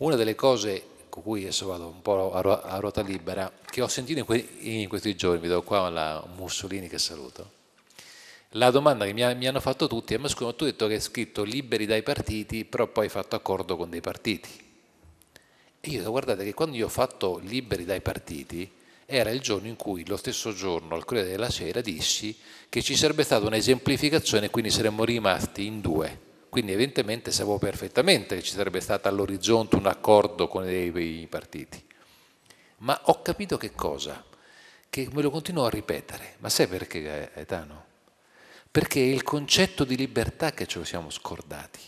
Una delle cose con cui adesso vado un po' a, ruota libera, che ho sentito in, que- in questi giorni, vedo qua la Mussolini che saluto, la domanda che mi, ha- mi hanno fatto tutti è ma scusa, tu hai detto che hai scritto liberi dai partiti, però poi hai fatto accordo con dei partiti. E io ho detto guardate che quando io ho fatto liberi dai partiti, era il giorno in cui, lo stesso giorno, al Corriere della Sera, dissi che ci sarebbe stata un'esemplificazione e quindi saremmo rimasti in due. Quindi evidentemente sapevo perfettamente che ci sarebbe stato all'orizzonte un accordo con i partiti. Ma ho capito che cosa? Che me lo continuo a ripetere. Ma sai perché Gaetano? Perché è il concetto di libertà che ce lo siamo scordati.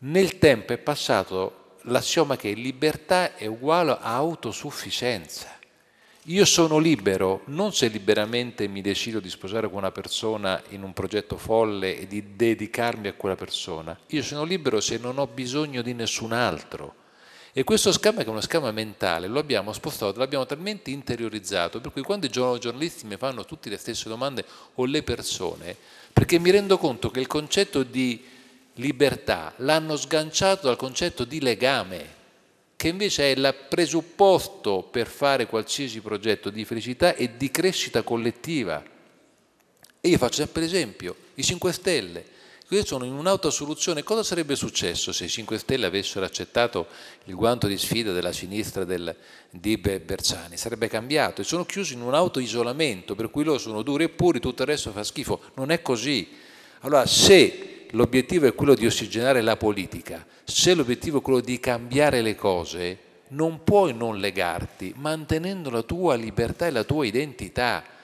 Nel tempo è passato l'assioma che libertà è uguale a autosufficienza. Io sono libero non se liberamente mi decido di sposare con una persona in un progetto folle e di dedicarmi a quella persona, io sono libero se non ho bisogno di nessun altro. E questo schema, che è uno schema mentale, lo abbiamo spostato, l'abbiamo talmente interiorizzato, per cui quando i giornalisti mi fanno tutte le stesse domande o le persone, perché mi rendo conto che il concetto di libertà l'hanno sganciato dal concetto di legame che invece è il presupposto per fare qualsiasi progetto di felicità e di crescita collettiva. E io faccio per esempio i 5 Stelle, che sono in un'auta cosa sarebbe successo se i 5 Stelle avessero accettato il guanto di sfida della sinistra del, di Bersani? Sarebbe cambiato e sono chiusi in un autoisolamento, per cui loro sono duri e puri, tutto il resto fa schifo, non è così. Allora se l'obiettivo è quello di ossigenare la politica, se l'obiettivo è quello di cambiare le cose, non puoi non legarti mantenendo la tua libertà e la tua identità